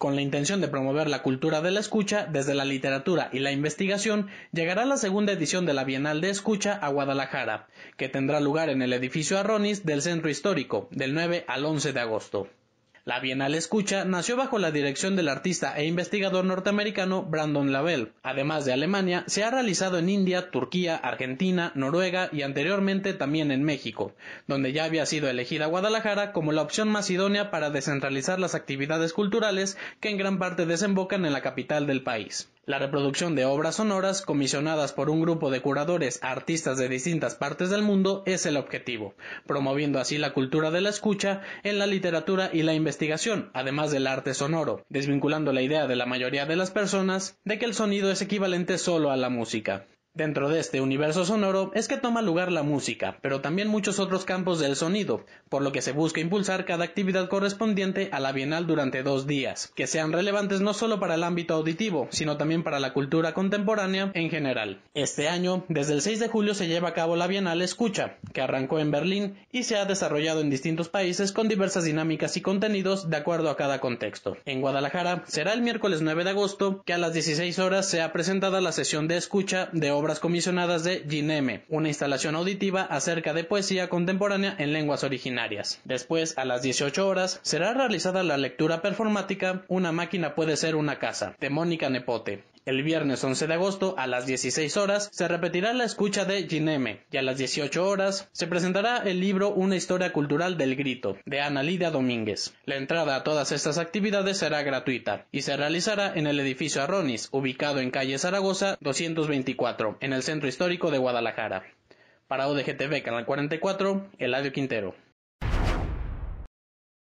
Con la intención de promover la cultura de la escucha desde la literatura y la investigación, llegará la segunda edición de la Bienal de Escucha a Guadalajara, que tendrá lugar en el edificio Arronis del Centro Histórico, del 9 al 11 de agosto. La Bienal Escucha nació bajo la dirección del artista e investigador norteamericano Brandon Lavelle. Además de Alemania, se ha realizado en India, Turquía, Argentina, Noruega y anteriormente también en México, donde ya había sido elegida Guadalajara como la opción más idónea para descentralizar las actividades culturales que en gran parte desembocan en la capital del país. La reproducción de obras sonoras comisionadas por un grupo de curadores artistas de distintas partes del mundo es el objetivo, promoviendo así la cultura de la escucha en la literatura y la investigación, además del arte sonoro, desvinculando la idea de la mayoría de las personas de que el sonido es equivalente solo a la música. Dentro de este universo sonoro es que toma lugar la música, pero también muchos otros campos del sonido, por lo que se busca impulsar cada actividad correspondiente a la Bienal durante dos días, que sean relevantes no solo para el ámbito auditivo, sino también para la cultura contemporánea en general. Este año, desde el 6 de julio se lleva a cabo la Bienal Escucha, que arrancó en Berlín y se ha desarrollado en distintos países con diversas dinámicas y contenidos de acuerdo a cada contexto. En Guadalajara será el miércoles 9 de agosto que a las 16 horas sea presentada la sesión de escucha de comisionadas de Gineme, una instalación auditiva acerca de poesía contemporánea en lenguas originarias. Después, a las 18 horas, será realizada la lectura performática Una máquina puede ser una casa, de Mónica Nepote. El viernes 11 de agosto a las 16 horas se repetirá la escucha de Gineme y a las 18 horas se presentará el libro Una historia cultural del grito de Ana Lidia Domínguez. La entrada a todas estas actividades será gratuita y se realizará en el edificio Arronis, ubicado en calle Zaragoza 224, en el centro histórico de Guadalajara. Para ODGTV Canal 44, Eladio Quintero.